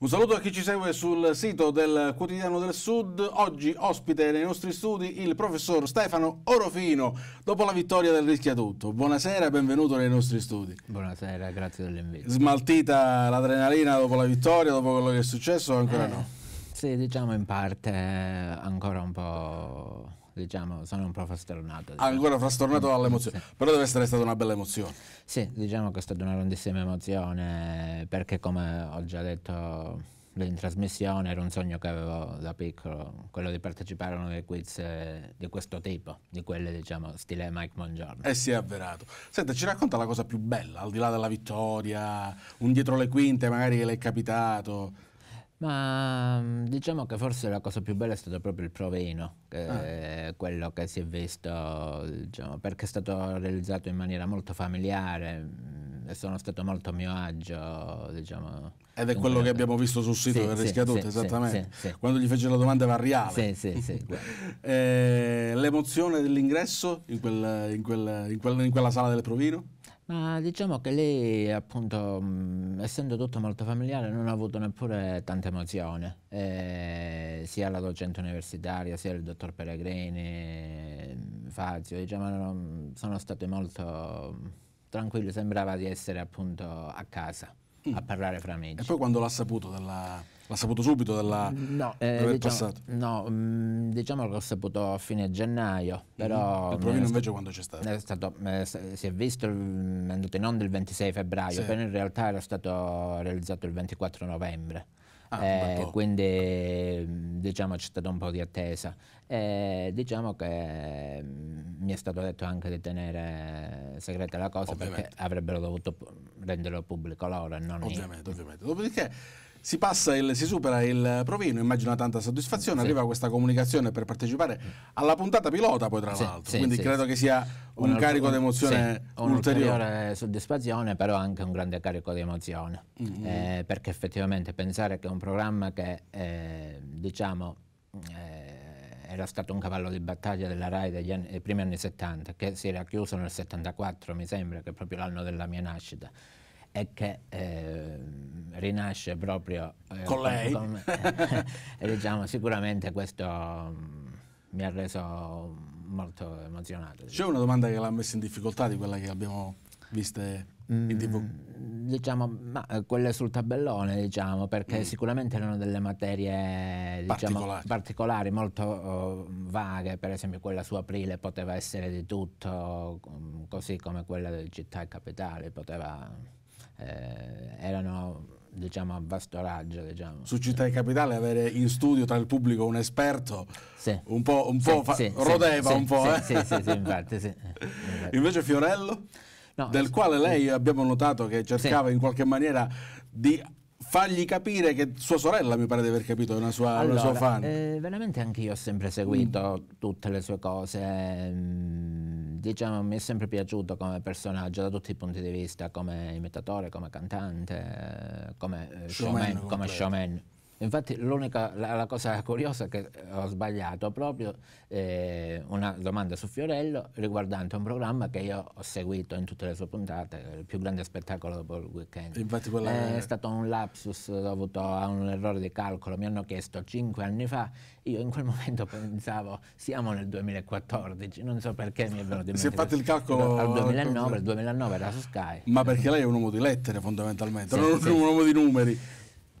Un saluto a chi ci segue sul sito del Quotidiano del Sud. Oggi ospite nei nostri studi il professor Stefano Orofino dopo la vittoria del Rischiatutto. Buonasera e benvenuto nei nostri studi. Buonasera, grazie dell'invito. Smaltita l'adrenalina dopo la vittoria, dopo quello che è successo ancora eh, no? Sì, diciamo in parte eh, ancora un po' diciamo, sono un po' frastornato. Diciamo. Ancora frastornato mm, dall'emozione, sì. però deve essere stata una bella emozione. Sì, diciamo che è stata una grandissima emozione perché come ho già detto in trasmissione era un sogno che avevo da piccolo, quello di partecipare a uno dei quiz eh, di questo tipo, di quelle diciamo stile Mike Mongiorno. E eh si è avverato. Senta, ci racconta la cosa più bella, al di là della vittoria, un dietro le quinte magari che le è capitato. Ma mm, diciamo che forse la cosa più bella è stato proprio il provino, che ah. quello che si è visto, diciamo, perché è stato realizzato in maniera molto familiare mm, e sono stato molto a mio agio, diciamo. Ed è quello che, abbiamo visto sul sito sì, del Rischiatutto, sì, esattamente. Sì, Quando gli fece la domanda variale. eh, l'emozione dell'ingresso in, quel, in, quel, in, quel, in quella sala del provino? Ma diciamo che lei, appunto, mh, essendo tutto molto familiare, non ha avuto neppure tanta emozione, eh, sia la docente universitaria, sia il dottor Pellegrini, Fazio, diciamo, non, sono stati molto mh, tranquilli, sembrava di essere appunto a casa, mm. a parlare fra amici. E poi quando l'ha saputo della L'ha saputo subito dalla, no, eh, diciamo, passato? No, mh, mm, diciamo che l'ho saputo a fine gennaio, mm-hmm. però... Mm. Il provino invece quando c'è stato? È stato è, eh, si è visto, mm, è andato in onda il 26 febbraio, sì. però in realtà era stato realizzato il 24 novembre. Ah, eh, quindi mm, diciamo c'è stata un po' di attesa eh, diciamo che mi è stato detto anche di tenere segreta la cosa ovviamente. perché avrebbero dovuto renderlo pubblico loro e non ovviamente, io. ovviamente dopodiché si passa il, si supera il provino, immagina tanta soddisfazione, sì. arriva questa comunicazione per partecipare alla puntata pilota poi tra sì, l'altro, sì, quindi credo che sia un, un carico di emozione sì, ulteriore. Un'ulteriore soddisfazione, però anche un grande carico di emozione, mm-hmm. eh, perché effettivamente pensare che un programma che eh, diciamo eh, era stato un cavallo di battaglia della RAI degli anni, eh, primi anni 70, che si era chiuso nel 74, mi sembra che è proprio l'anno della mia nascita, è che eh, rinasce proprio eh, con lei. Con, e diciamo, sicuramente questo mm, mi ha reso molto emozionato. C'è una domanda che l'ha messa in difficoltà di quella che abbiamo visto mm, in tv? Diciamo, ma eh, quelle sul tabellone, diciamo, perché mm. sicuramente erano delle materie diciamo, particolari. particolari. molto oh, vaghe, per esempio quella su aprile poteva essere di tutto, mm, così come quella del città e capitale poteva eh, erano diciamo a vasto raggio diciamo. su Città di Capitale avere in studio tra il pubblico un esperto sì. un po', un po sì, fa- sì, rodeva un po' eh? infatti, infatti. invece Fiorello no, del quale lei abbiamo notato che cercava in qualche maniera di fargli capire che sua sorella mi pare di aver capito è una sua, allora, una sua fan eh, veramente anche io ho sempre seguito mm. tutte le sue cose mh, mm, diciamo, mi è sempre piaciuto come personaggio da tutti i punti di vista, come imitatore, come cantante, come eh, showman. Come showman. Infatti l'unica, la, la, cosa curiosa è che ho sbagliato proprio eh, una domanda su Fiorello riguardante un programma che io ho seguito in tutte le sue puntate, il più grande spettacolo dopo il weekend. Infatti quella... Eh, è stato un lapsus dovuto a un errore di calcolo, mi hanno chiesto cinque anni fa, io in quel momento pensavo siamo nel 2014, non so perché mi avevano venuto in mente. Si è fatto il calcolo... Al 2009, il 2009 era su Sky. Ma perché lei è un uomo di lettere fondamentalmente, sì, non sì. un uomo di numeri.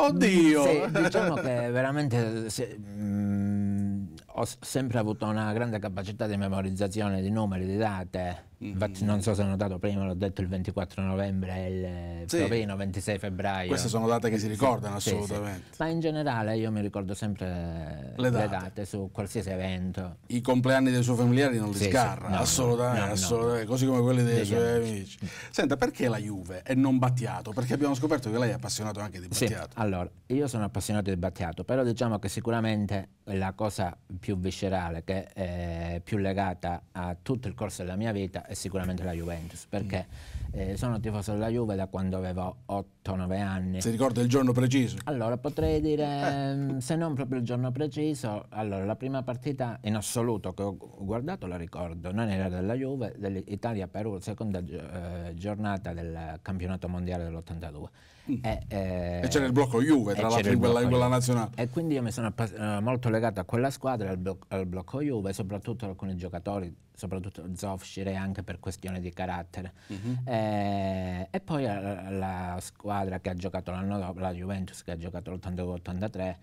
Oddio! Sì, diciamo che veramente se, mh, mm, ho sempre avuto una grande capacità di memorizzazione di numeri, di date Mhm. Infatti non so se hanno dato prima, l'ho detto il 24 novembre il sì. Provino, 26 febbraio. Queste sono date che si ricordano sì, assolutamente. Sì. Ma in generale io mi ricordo sempre le date. le date. su qualsiasi evento. I compleanni dei suoi familiari non li sgarra, no, assolutamente, no, assolutamente. No. così come quelli dei, dei suoi amici. amici. Senta, perché la Juve e non Battiato? Perché abbiamo scoperto che lei è appassionato anche di Battiato. allora, io sono appassionato di Battiato, però diciamo che sicuramente la cosa più viscerale, che è più legata a tutto il corso della mia vita, è sicuramente la Juventus, perché mm. eh, sono tifoso della Juve da quando avevo 8-9 anni. Si ricorda il giorno preciso? Allora, potrei dire, eh. Ehm, se non proprio il giorno preciso, allora la prima partita in assoluto che ho guardato la ricordo, non era della Juve, dell'Italia-Perù, seconda eh, giornata del campionato mondiale dell'82. Mm. E, eh, e c'era il blocco Juve, tra l'altro, in quella, in quella nazionale. E quindi io mi sono eh, molto legato a quella squadra, al, blo al blocco Juve, soprattutto alcuni giocatori soprattutto Zoff anche per questione di carattere mm-hmm. eh, e poi la, la, squadra che ha giocato l'anno dopo la Juventus che ha giocato l'82-83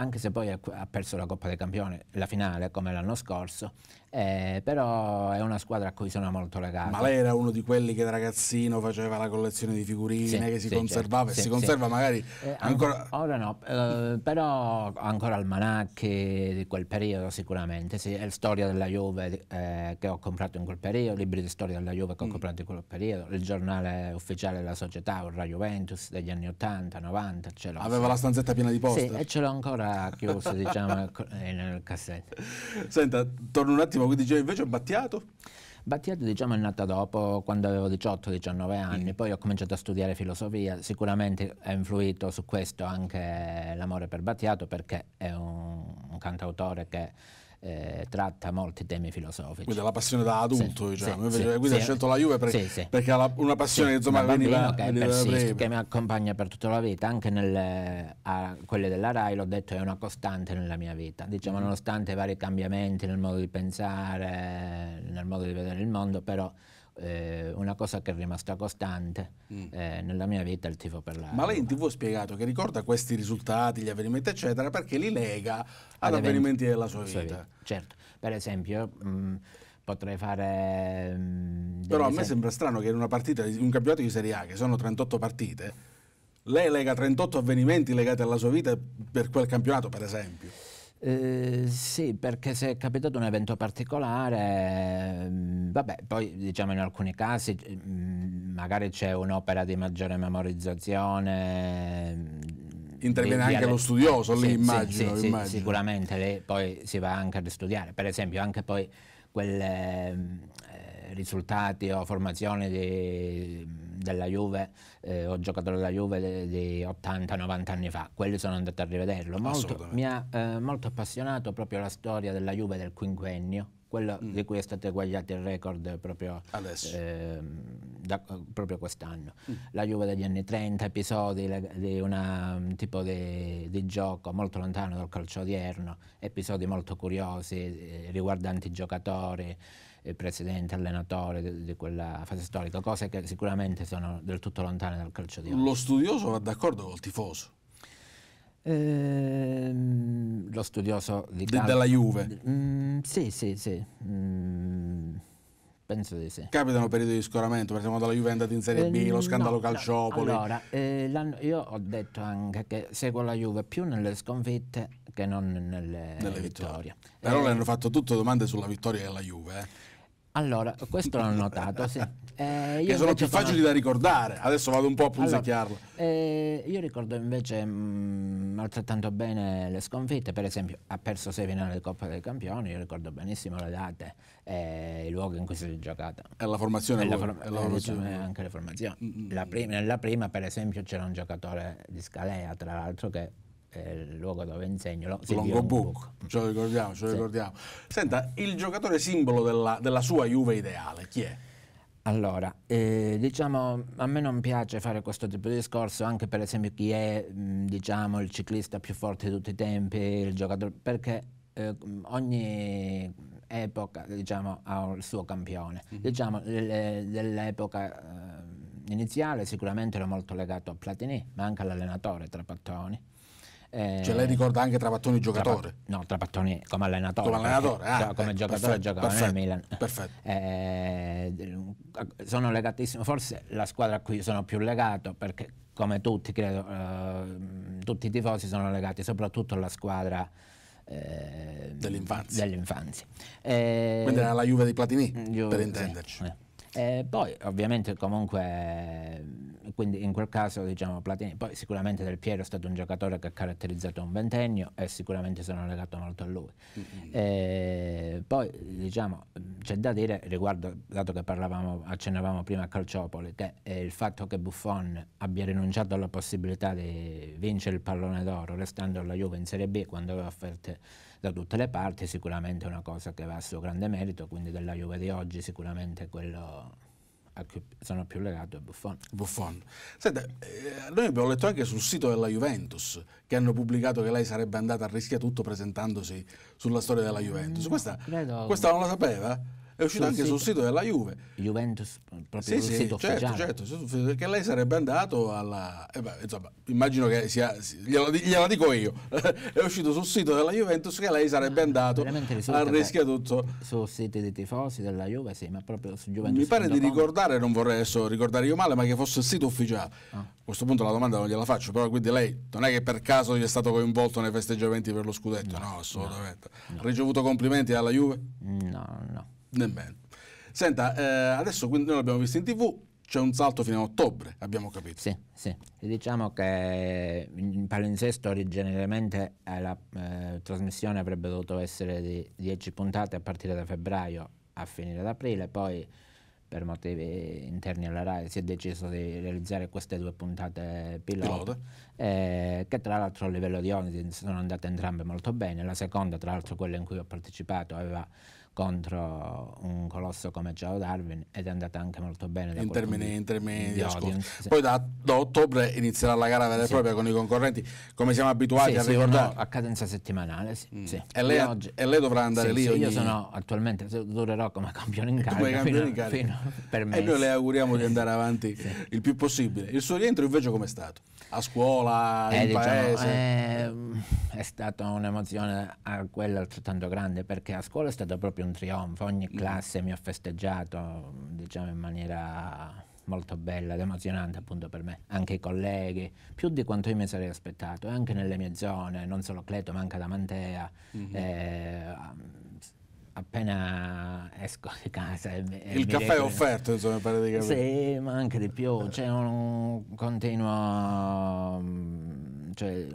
anche se poi ha perso la Coppa dei Campioni, la finale come l'anno scorso, eh, però è una squadra a cui sono molto legato. Ma lei era uno di quelli che da ragazzino faceva la collezione di figurine, sì, che si sì, conservava certo. e sì, si conserva magari eh, ancora... Ora no, eh, però ancora il Manacchi di quel periodo sicuramente, sì, è la storia della Juve eh, che ho comprato in quel periodo, libri di storia della Juve che ho mm. comprato mm. in quel periodo, il giornale ufficiale della società, la Juventus degli anni 80, 90, ce l'ho. Aveva la stanzetta piena di posti? Sì, e ce l'ho ancora ancora chiuso diciamo, eh, nel cassetto. Senta, torno un attimo, quindi invece Battiato? Battiato diciamo, è nata dopo, quando avevo 18-19 anni, mm. poi ho cominciato a studiare filosofia, sicuramente ha influito su questo anche l'amore per Battiato perché è un, un cantautore che eh, tratta molti temi filosofici. Quindi la passione da adulto, sì, diciamo. Sì, quindi sì, ha scelto la Juve perché, perché ha una passione insomma, un veniva, che, veniva che mi accompagna per tutta la vita, anche nelle, a quelle della RAI l'ho detto è una costante nella mia vita. Diciamo, mm-hmm. nonostante i vari cambiamenti nel modo di pensare, nel modo di vedere il mondo, però eh, una cosa che è rimasta costante mm. eh, nella mia vita è il tifo per la Ma lei in tv ha spiegato che ricorda questi risultati, gli avvenimenti eccetera, perché li lega ad, avvenimenti della sua vita. vita. Certo, per esempio... Mm, potrei fare... Mh, mm, Però a me sembra strano che in una partita, in un campionato di Serie A, che sono 38 partite, lei lega 38 avvenimenti legati alla sua vita per quel campionato, per esempio. Eh, sì, perché se è capitato un evento particolare, mh, mm, vabbè, poi diciamo in alcuni casi mh, mm, magari c'è un'opera di maggiore memorizzazione. Mh, mm, Interviene anche lo studioso sì, lì, sì, immagino, sì, immagino. sicuramente lì poi si va anche a studiare. Per esempio, anche poi quelle eh, risultati o formazioni di della Juve, eh, ho giocato nella Juve di 80-90 anni fa, quelli sono andato a rivederlo. Molto, mi ha eh, molto appassionato proprio la storia della Juve del quinquennio, quello mm. di cui è stato eguagliato il record proprio, eh, proprio quest'anno. Mm. La Juve degli anni 30, episodi di un tipo di, di, gioco molto lontano dal calcio odierno, episodi molto curiosi eh, riguardanti i giocatori, del precedente allenatore di, di, quella fase storica, cose che sicuramente sono del tutto lontane dal calcio di oggi. Lo studioso va d'accordo col tifoso? Ehm, lo studioso di calcio... della Juve? mm, sì, sì, sì. Mm, penso di sì. Capitano periodi di scoramento, perché esempio dalla Juve è andata in Serie B, eh, lo scandalo no, Calciopoli. No. Allora, eh, io ho detto anche che seguo la Juve più nelle sconfitte che non nelle, nelle vittorie. vittorie. Però eh, le hanno fatto tutte domande sulla vittoria della Juve. Eh. Allora, questo l'ho notato, sì. Eh, che sono più facili da ricordare, adesso vado un po' a punzecchiarlo. Allora, eh, io ricordo invece mh, mm, altrettanto bene le sconfitte, per esempio ha perso sei finali di Coppa dei Campioni, io ricordo benissimo le date e eh, i luoghi in cui si è giocata. E la formazione? E la for- la formazione. Eh, anche le formazioni. La mm, mm, prima, nella prima per esempio c'era un giocatore di Scalea, tra l'altro, che è il luogo dove insegno. Lo, Longobuc, ce lo ricordiamo, ce lo sì. ricordiamo. Senta, il giocatore simbolo della, della sua Juve ideale, chi è? Allora, eh, diciamo, a me non piace fare questo tipo di discorso, anche per esempio chi è, mm, diciamo, il ciclista più forte di tutti i tempi, il giocatore, perché eh, ogni epoca, diciamo, ha il suo campione. Mm-hmm. Diciamo, dell'epoca eh, iniziale sicuramente ero molto legato a Platini, ma anche all'allenatore Trapattoni eh, Ce cioè, lei ricorda anche Trapattoni giocatore? Trapa- no, Trapattoni come allenatore. Come allenatore, perché, ah, come eh, giocatore giocava nel Milan. Perfetto. Eh, sono legatissimo, forse la squadra a cui sono più legato perché come tutti, credo, eh, tutti i tifosi sono legati soprattutto alla squadra eh, dell'infanzia. dell'infanzia. Quindi eh, era la Juve di Platini, Juve, per intenderci. Sì, e eh, poi ovviamente comunque eh, quindi in quel caso diciamo Platini, poi sicuramente Del Piero è stato un giocatore che ha caratterizzato un ventennio e sicuramente sono legato molto a lui. Mm-hmm. E eh, poi diciamo c'è da dire riguardo, dato che parlavamo, accennavamo prima a Calciopoli, che il fatto che Buffon abbia rinunciato alla possibilità di vincere il pallone d'oro restando alla Juve in Serie B quando aveva offerte da tutte le parti, sicuramente è una cosa che va a suo grande merito, quindi della Juve di oggi sicuramente quello a cui sono più legato è Buffon. Buffon. Senta, eh, noi abbiamo letto anche sul sito della Juventus che hanno pubblicato che lei sarebbe andata a rischia tutto presentandosi sulla storia della mm, Juventus. Questa, no, questa non la sapeva? è uscito sul anche sito. sul sito della Juve. Juventus, proprio sì, sul sì, sito certo, certo, perché certo, lei sarebbe andato alla... Eh beh, insomma, immagino che sia... Gliela, gliela dico io. è uscito sul sito della Juventus che lei sarebbe ah, andato a rischio tutto. Sul sito dei tifosi della Juve, sì, ma proprio su Juventus. Mi pare di ricordare, non vorrei adesso ricordare io male, ma che fosse il sito ufficiale. Ah. A questo punto la domanda non gliela faccio, però quindi lei non è che per caso gli è stato coinvolto nei festeggiamenti per lo scudetto, no, no assolutamente. No, no. Ha ricevuto complimenti alla Juve? No, no. Nemmeno. Senta, eh, adesso quindi noi l'abbiamo visto in tv, c'è un salto fino a ottobre, abbiamo capito. Sì, sì. Diciamo che in palinsesto originariamente la eh, trasmissione avrebbe dovuto essere di 10 puntate a partire da febbraio a finire ad aprile, poi per motivi interni alla RAI si è deciso di realizzare queste due puntate pilota, eh, che tra l'altro a livello di audience sono andate entrambe molto bene, la seconda tra l'altro quella in cui ho partecipato aveva contro un colosso come Joe Darwin ed è andata anche molto bene in termini, in termini di, audience, poi da, da, ottobre inizierà la gara vera e sì. propria con i concorrenti come siamo abituati sì, a ricordare a cadenza settimanale mm. e, lei, oggi, e, lei, dovrà andare lì ogni... io sono attualmente durerò come campione in carica, fino, in carica. Fino, per me. e noi le auguriamo di andare avanti il più possibile il suo rientro invece com'è stato? a scuola, eh, in diciamo, paese? Eh, è stata un'emozione a quella altrettanto grande perché a scuola è stato proprio un trionfo, ogni mm. classe mi ha festeggiato diciamo in maniera molto bella ed emozionante appunto per me, anche i colleghi, più di quanto io mi sarei aspettato, anche nelle mie zone, non solo Cleto ma anche la Mantea. Mm-hmm. Eh, appena esco di casa. il caffè è offerto, insomma, pare di capire. Sì, ma anche di più, c'è un continuo... Cioè,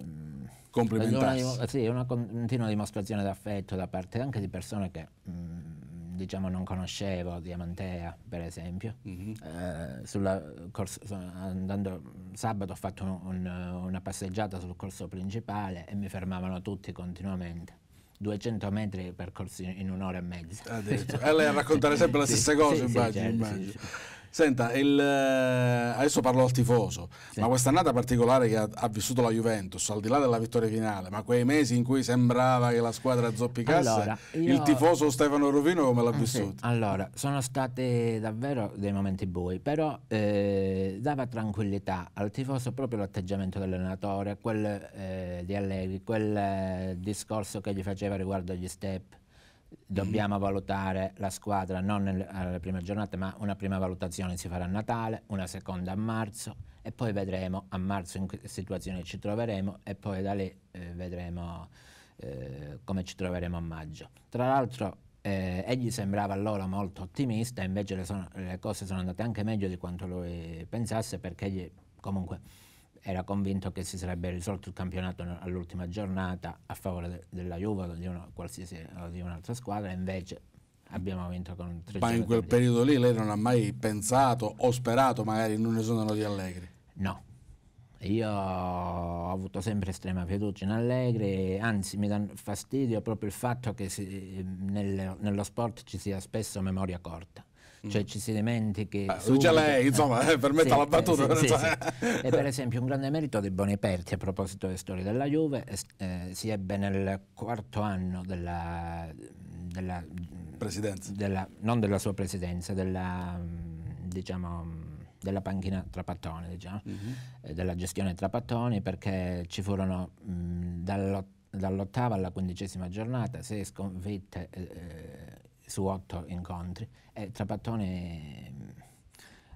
complimentarsi. Sì, è una continua dimostrazione d'affetto da parte anche di persone che mh, mm, diciamo non conoscevo, Diamantea per esempio. Mm -hmm. eh, sulla, corso, andando, sabato ho fatto un, un, una passeggiata sul corso principale e mi fermavano tutti continuamente. 200 metri percorsi in un'ora e mezza. Ah, e lei a raccontare sempre sì, la stessa cosa, sì, certo, immagino. Sì, certo, immagino. Senta, il, eh, adesso parlo al tifoso, sì. ma quest'annata particolare che ha, ha, vissuto la Juventus, al di là della vittoria finale, ma quei mesi in cui sembrava che la squadra zoppicasse, allora, io... il tifoso Stefano Rovino come l'ha eh vissuto? Sì. Allora, sono stati davvero dei momenti bui, però eh, dava tranquillità al tifoso proprio l'atteggiamento dell'allenatore, quel eh, di Allegri, quel eh, discorso che gli faceva riguardo agli step dobbiamo valutare la squadra non nel, alla prima giornata, ma una prima valutazione si farà a Natale, una seconda a marzo e poi vedremo a marzo in che situazione ci troveremo e poi da lì eh, vedremo eh, come ci troveremo a maggio. Tra l'altro eh, egli sembrava allora molto ottimista, invece le, sono, le cose sono andate anche meglio di quanto lui pensasse perché egli comunque era convinto che si sarebbe risolto il campionato all'ultima giornata a favore de della Juve o di, una, o di un'altra squadra, invece abbiamo vinto con tre Ma in quel periodo lì lei non ha mai pensato o sperato magari in un esonero di Allegri? No. Io ho avuto sempre estrema fiducia in Allegri, anzi mi dà fastidio proprio il fatto che si, nel, nello sport ci sia spesso memoria corta cioè mm. ci si mente eh, che... Eh, su, lei, insomma, permetta sì, la battuta. Sì, sì, cioè. e per esempio un grande merito di Boniperti a proposito delle storie della Juve, eh, si ebbe nel quarto anno della... della presidenza. Della, non della sua presidenza, della... Mm, diciamo mm, della panchina Trapattoni, diciamo, uh mm-hmm. -huh. eh, della gestione Trapattoni, perché ci furono dall'ottava alla quindicesima giornata sei sconfitte eh, eh su otto incontri e Trapattone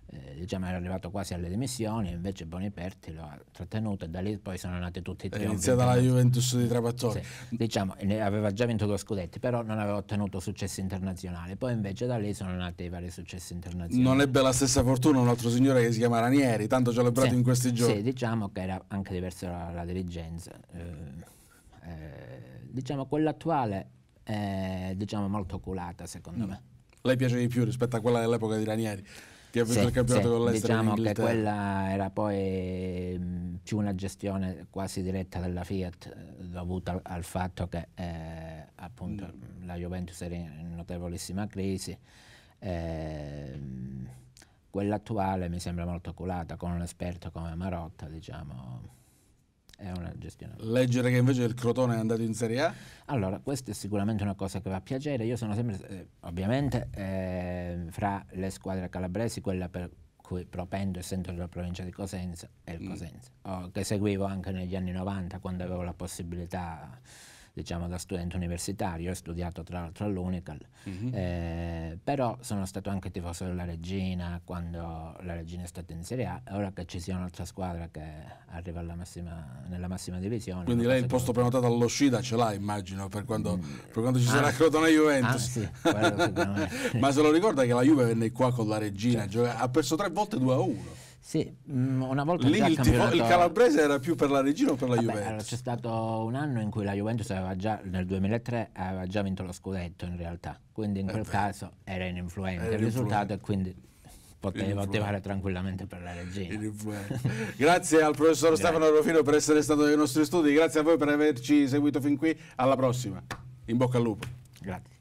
eh, diciamo, era arrivato quasi alle dimissioni, invece Boniperti lo ha trattenuto e da lì poi sono nati tutti e tre. È iniziata la Juventus di Trapattoni. Sì, diciamo, aveva già vinto due scudetti, però non aveva ottenuto successi internazionali. Poi invece da lì sono nati i vari successi internazionali. Non ebbe la stessa fortuna un altro signore che si chiama Ranieri, tanto celebrato sì, in questi giorni. Sì, diciamo che era anche diverso la, la dirigenza. Eh, eh, diciamo, quell'attuale eh, diciamo molto culata secondo mm. me. Lei piace di più rispetto a quella dell'epoca di Ranieri? che ha vinto sì, il campionato sì, con l'estero diciamo che quella era poi mm, più una gestione quasi diretta della Fiat eh, dovuta al, al fatto che eh, appunto mm. la Juventus era in notevolissima crisi eh, quella attuale mi sembra molto culata con un esperto come Marotta diciamo è una gestione. Leggere che invece il Crotone è andato in Serie A? Allora, questa è sicuramente una cosa che va a piacere. Io sono sempre, eh, ovviamente, eh, fra le squadre calabresi, quella per cui propendo, essendo della provincia di Cosenza, è il mm. Cosenza, oh, che seguivo anche negli anni 90 quando avevo la possibilità diciamo, da studente universitario, ho studiato tra l'altro all'Unical, mm -hmm. eh, però sono stato anche tifoso della Regina quando la Regina è stata in Serie A, ora che ci sia un'altra squadra che arriva massima, nella massima divisione. Quindi lei il posto che... prenotato all'Oscida ce l'ha immagino per quando, mm. per quando ci ah, sarà Crotone Juventus. Ah, sì, Ma se lo ricorda che la Juve venne qua con la Regina, cioè. ha perso tre volte 2 a 1. Sì, mm, una volta Lì il, tifo, il, calabrese era più per la Regina o per la Vabbè, Juventus? c'è stato un anno in cui la Juventus aveva già, nel 2003 aveva già vinto lo scudetto in realtà, quindi in eh quel eh caso era ininfluente era il risultato e quindi poteva votare tranquillamente per la regina. grazie al professor grazie. Stefano Rofino per essere stato nei nostri studi, grazie a voi per averci seguito fin qui, alla prossima, in bocca al lupo. Grazie.